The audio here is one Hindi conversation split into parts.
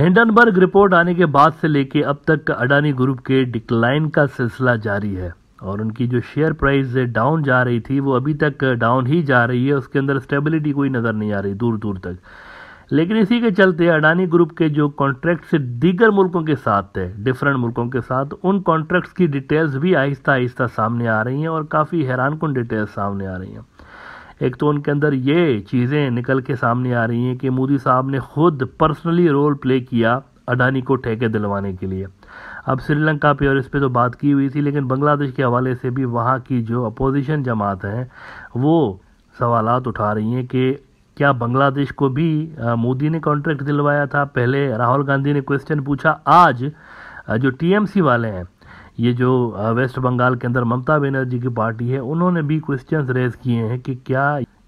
हिंडनबर्ग रिपोर्ट आने के बाद से लेके अब तक अडानी ग्रुप के डिक्लाइन का सिलसिला जारी है और उनकी जो शेयर प्राइस डाउन जा रही थी वो अभी तक डाउन ही जा रही है उसके अंदर स्टेबिलिटी कोई नज़र नहीं आ रही दूर दूर तक लेकिन इसी के चलते अडानी ग्रुप के जो कॉन्ट्रैक्ट्स दीगर मुल्कों के साथ थे डिफरेंट मुल्कों के साथ उन कॉन्ट्रैक्ट्स की डिटेल्स भी आहिस्ता आहिस्ता सामने आ रही हैं और काफ़ी हैरान कन डिटेल्स सामने आ रही हैं एक तो उनके अंदर ये चीज़ें निकल के सामने आ रही हैं कि मोदी साहब ने खुद पर्सनली रोल प्ले किया अडानी को ठेके दिलवाने के लिए अब श्रीलंका पे और इस पर तो बात की हुई थी लेकिन बांग्लादेश के हवाले से भी वहाँ की जो अपोजिशन जमात हैं वो सवाल उठा रही हैं कि क्या बांग्लादेश को भी मोदी ने कॉन्ट्रैक्ट दिलवाया था पहले राहुल गांधी ने क्वेश्चन पूछा आज जो टीएमसी वाले हैं ये जो वेस्ट बंगाल के अंदर ममता बनर्जी की पार्टी है उन्होंने भी क्वेश्चंस रेज किए हैं कि क्या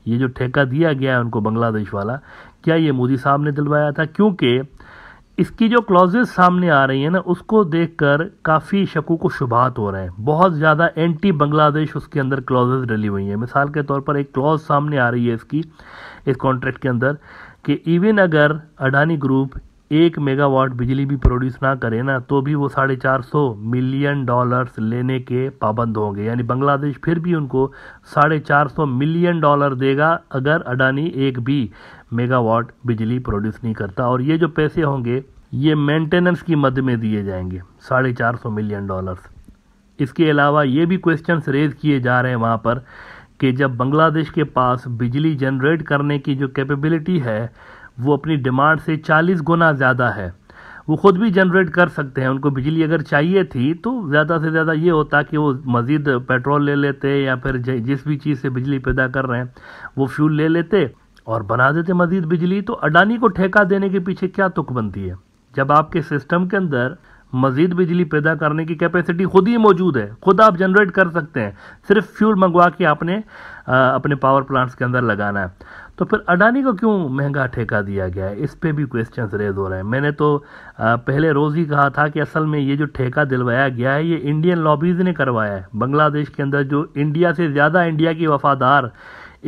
ये जो ठेका दिया गया है उनको बांग्लादेश वाला क्या ये मोदी साहब ने दिलवाया था क्योंकि इसकी जो क्लॉजेज सामने आ रही है ना उसको देखकर काफ़ी शकू को शुभात हो रहे हैं बहुत ज़्यादा एंटी बांग्लादेश उसके अंदर क्लॉजेज डली हुई हैं मिसाल के तौर पर एक क्लॉज सामने आ रही है इसकी इस कॉन्ट्रैक्ट के अंदर कि इवन अगर अडानी ग्रुप एक मेगावाट बिजली भी प्रोड्यूस ना करे ना तो भी वो साढ़े चार सौ मिलियन डॉलर्स लेने के पाबंद होंगे यानी बांग्लादेश फिर भी उनको साढ़े चार सौ मिलियन डॉलर देगा अगर अडानी एक भी मेगावाट बिजली प्रोड्यूस नहीं करता और ये जो पैसे होंगे ये मेंटेनेंस की मद में दिए जाएंगे साढ़े चार सौ मिलियन डॉलर्स इसके अलावा ये भी क्वेश्चन रेज किए जा रहे हैं वहाँ पर कि जब बांग्लादेश के पास बिजली जनरेट करने की जो कैपेबिलिटी है वो अपनी डिमांड से 40 गुना ज़्यादा है वो ख़ुद भी जनरेट कर सकते हैं उनको बिजली अगर चाहिए थी तो ज़्यादा से ज़्यादा ये होता कि वो मज़ीद पेट्रोल ले लेते या फिर जिस भी चीज़ से बिजली पैदा कर रहे हैं वो फ्यूल ले लेते और बना देते मज़ीद बिजली तो अडानी को ठेका देने के पीछे क्या तुक बनती है जब आपके सिस्टम के अंदर मजीद बिजली पैदा करने की कैपेसिटी खुद ही मौजूद है खुद आप जनरेट कर सकते हैं सिर्फ फ्यूल मंगवा के आपने आ, अपने पावर प्लांट्स के अंदर लगाना है तो फिर अडानी को क्यों महंगा ठेका दिया गया है इस पर भी क्वेश्चन रेज हो रहे हैं मैंने तो आ, पहले रोज़ ही कहा था कि असल में ये जो ठेका दिलवाया गया है ये इंडियन लॉबीज़ ने करवाया है बांग्लादेश के अंदर जो इंडिया से ज़्यादा इंडिया की वफादार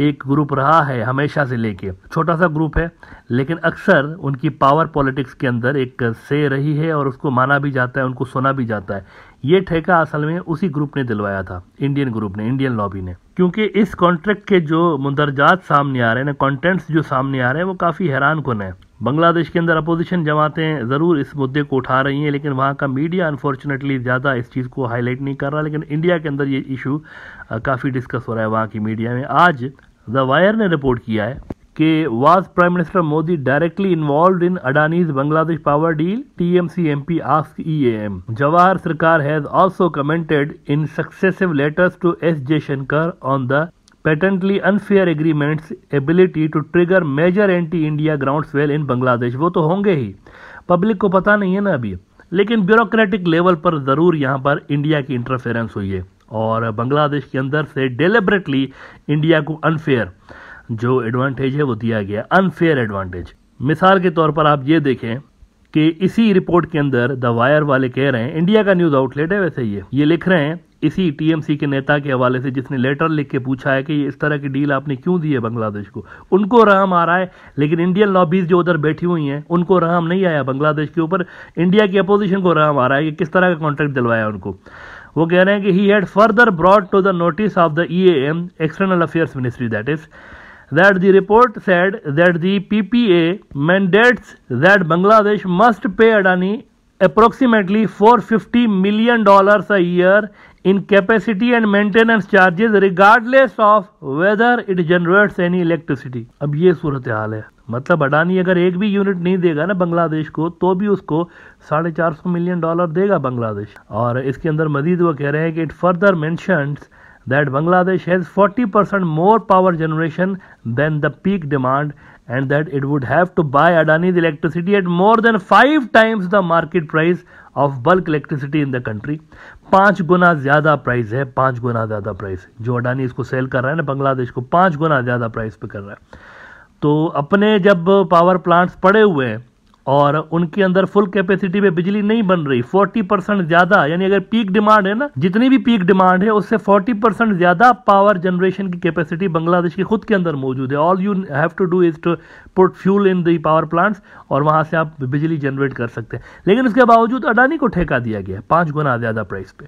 एक ग्रुप रहा है हमेशा से लेके छोटा सा ग्रुप है लेकिन अक्सर उनकी पावर पॉलिटिक्स के अंदर एक से रही है और उसको माना भी जाता है उनको सुना भी जाता है ये ठेका असल में उसी ग्रुप ने दिलवाया था इंडियन ग्रुप ने इंडियन लॉबी ने क्योंकि इस कॉन्ट्रैक्ट के जो मुंदरजात सामने आ रहे हैं कॉन्टेंट्स जो सामने आ रहे हैं वो काफ़ी हैरान कन है बांग्लादेश के अंदर अपोजिशन जमातें ज़रूर इस मुद्दे को उठा रही हैं लेकिन वहाँ का मीडिया अनफॉर्चुनेटली ज़्यादा इस चीज़ को हाईलाइट नहीं कर रहा लेकिन इंडिया के अंदर ये इशू काफ़ी डिस्कस हो रहा है वहाँ की मीडिया में आज द वायर ने रिपोर्ट किया है कि was prime minister Modi directly involved in Adani's Bangladesh power deal TMC MP ask M Jawhar Sircar has also commented in successive letters to S Jaishankar on the patently unfair agreements ability to trigger major anti India groundswell in Bangladesh वो तो होंगे ही पब्लिक को पता नहीं है ना अभी लेकिन ब्यूरोक्रेटिक लेवल पर ज़रूर यहाँ पर इंडिया की इंटरफेरेंस हुई है और बांग्लादेश के अंदर से डेलिबरेटली इंडिया को अनफेयर जो एडवांटेज है वो दिया गया अनफेयर एडवांटेज मिसाल के तौर पर आप ये देखें कि इसी रिपोर्ट के अंदर द वायर वाले कह रहे हैं इंडिया का न्यूज़ आउटलेट है वैसे ये ये लिख रहे हैं इसी टीएमसी के नेता के हवाले से जिसने लेटर लिख के पूछा है कि इस तरह की डील आपने क्यों दी है बांग्लादेश को उनको रहम आ रहा है लेकिन इंडियन लॉबीज जो उधर बैठी हुई हैं उनको रहम नहीं आया बांग्लादेश के ऊपर इंडिया की अपोजिशन को रहम आ रहा है कि किस तरह का कॉन्ट्रैक्ट दिलवाया उनको वो कह रहे हैं कि he had further brought to the notice of the E M external affairs ministry that is that the report said that the P P A mandates that Bangladesh must pay Adani approximately 450 million dollars a year in capacity and maintenance charges regardless of whether it generates any electricity. अब ये सूरत हाल है मतलब अडानी अगर एक भी यूनिट नहीं देगा ना बांग्लादेश को तो भी उसको साढ़े चार सौ मिलियन डॉलर देगा बांग्लादेश और इसके अंदर मजीद वो कह रहे हैं कि it further mentions that Bangladesh has 40 percent more power generation than the peak demand and that it would have to buy Adani's electricity at more than five times the market price of bulk electricity in the country. पाँच गुना ज़्यादा प्राइस है पाँच गुना ज़्यादा प्राइस जो अडानी इसको सेल कर रहा है ना बांग्लादेश को पाँच गुना ज़्यादा प्राइस पे कर रहा है तो अपने जब पावर प्लांट्स पड़े हुए हैं और उनके अंदर फुल कैपेसिटी में बिजली नहीं बन रही 40 परसेंट ज्यादा यानी अगर पीक डिमांड है ना जितनी भी पीक डिमांड है उससे 40 परसेंट ज्यादा पावर जनरेशन की कैपेसिटी बांग्लादेश की खुद के अंदर मौजूद है all you have to do is to put fuel in the power plants और वहां से आप बिजली जनरेट कर सकते हैं लेकिन उसके बावजूद अडानी को ठेका दिया गया पांच गुना ज्यादा प्राइस पे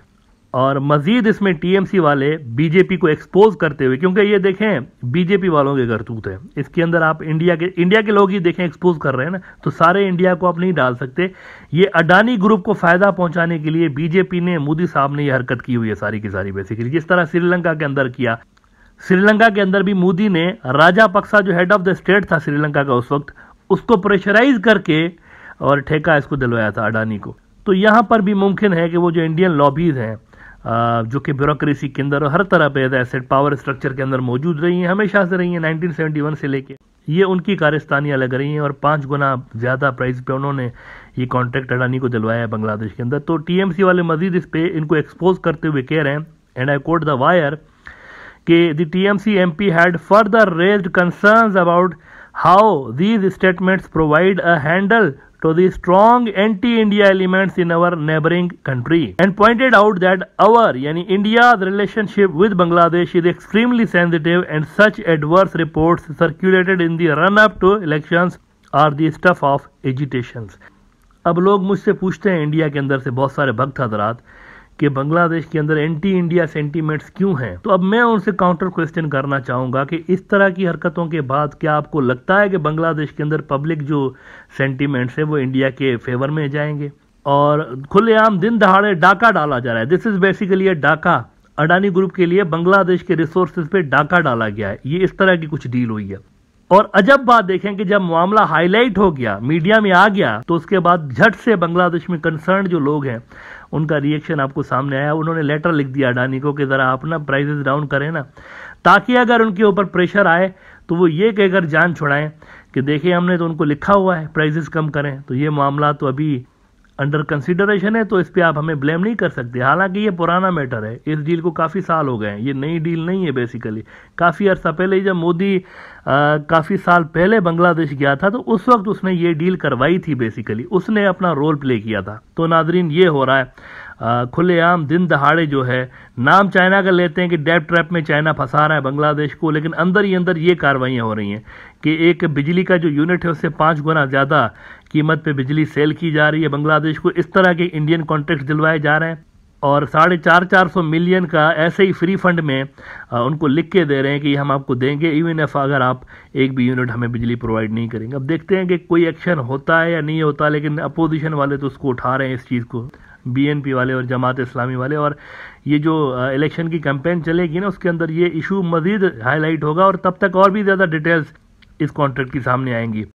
और मजीद इसमें टीएमसी वाले बीजेपी को एक्सपोज करते हुए क्योंकि ये देखें बीजेपी वालों के करतूत है इसके अंदर आप इंडिया के इंडिया के लोग ही देखें एक्सपोज कर रहे हैं ना तो सारे इंडिया को आप नहीं डाल सकते ये अडानी ग्रुप को फ़ायदा पहुंचाने के लिए बीजेपी ने मोदी साहब ने ये हरकत की हुई है सारी की सारी बेसिकली जिस तरह श्रीलंका के अंदर किया श्रीलंका के अंदर भी मोदी ने राजा पक्सा जो हेड ऑफ द स्टेट था श्रीलंका का उस वक्त उसको प्रेशराइज करके और ठेका इसको दिलवाया था अडानी को तो यहां पर भी मुमकिन है कि वो जो इंडियन लॉबीज़ हैं जो कि ब्यूरोक्रेसी के अंदर हर तरह पे एसेट पावर स्ट्रक्चर के अंदर मौजूद रही हैं हमेशा से रही हैं 1971 से लेके ये उनकी कारस्तानियाँ लग रही हैं और पाँच गुना ज़्यादा प्राइस पे उन्होंने ये कॉन्ट्रैक्ट अडानी को दिलवाया है बांग्लादेश के अंदर तो टी वाले मजीद इस पर इनको एक्सपोज करते हुए कह रहे हैं and I quote the wire कि the T M C M P had further raised concern about how these statements provide a handle to the strong anti-India elements in our neighboring country and pointed out that our yani India's relationship with Bangladesh is extremely sensitive and such adverse reports circulated in the run-up to elections are the stuff of agitations. अब लोग मुझसे पूछते हैं इंडिया के अंदर से बहुत सारे भक्त हजरात कि बांग्लादेश के अंदर एंटी इंडिया सेंटीमेंट्स क्यों हैं तो अब मैं उनसे काउंटर क्वेश्चन करना चाहूंगा कि इस तरह की हरकतों के बाद क्या आपको लगता है कि बांग्लादेश के अंदर पब्लिक जो सेंटीमेंट्स है वो इंडिया के फेवर में जाएंगे और खुलेआम दिन दहाड़े डाका डाला जा रहा है दिस इज बेसिकली ए डाका अडानी ग्रुप के लिए बांग्लादेश के रिसोर्सेज पे डाका डाला गया है ये इस तरह की कुछ डील हुई है और अजब बात देखें कि जब मामला हाईलाइट हो गया मीडिया में आ गया तो उसके बाद झट से बांग्लादेश में कंसर्न जो लोग हैं उनका रिएक्शन आपको सामने आया उन्होंने लेटर लिख दिया अडानी को कि ज़रा आप ना प्राइजेस डाउन करें ना ताकि अगर उनके ऊपर प्रेशर आए तो वो ये कहकर जान छुड़ाएं कि देखिए हमने तो उनको लिखा हुआ है प्राइजेस कम करें तो ये मामला तो अभी अंडर कंसिडरेशन है तो इस पर आप हमें ब्लेम नहीं कर सकते हालांकि ये पुराना मैटर है इस डील को काफ़ी साल हो गए हैं ये नई डील नहीं है बेसिकली काफ़ी अर्सा पहले जब मोदी काफ़ी साल पहले बांग्लादेश गया था तो उस वक्त उसने ये डील करवाई थी बेसिकली उसने अपना रोल प्ले किया था तो नाजरीन ये हो रहा है खुलेआम दिन दहाड़े जो है नाम चाइना का लेते हैं कि डेप ट्रैप में चाइना फंसा रहा है बांग्लादेश को लेकिन अंदर ही अंदर ये कार्रवाइयाँ हो रही हैं कि एक बिजली का जो यूनिट है उससे पाँच गुना ज़्यादा कीमत पे बिजली सेल की जा रही है बांग्लादेश को इस तरह के इंडियन कॉन्ट्रैक्ट दिलवाए जा रहे हैं और साढ़े चार चार सौ मिलियन का ऐसे ही फ्री फंड में आ, उनको लिख के दे रहे हैं कि हम आपको देंगे इवन एफ अगर आप एक भी यूनिट हमें बिजली प्रोवाइड नहीं करेंगे अब देखते हैं कि कोई एक्शन होता है या नहीं होता लेकिन अपोजिशन वाले तो उसको उठा रहे हैं इस चीज़ को बीएनपी वाले और जमात इस्लामी वाले और ये जो इलेक्शन की कैंपेन चलेगी ना उसके अंदर ये इशू मज़ीद हाईलाइट होगा और तब तक और भी ज़्यादा डिटेल्स इस कॉन्ट्रैक्ट की सामने आएंगी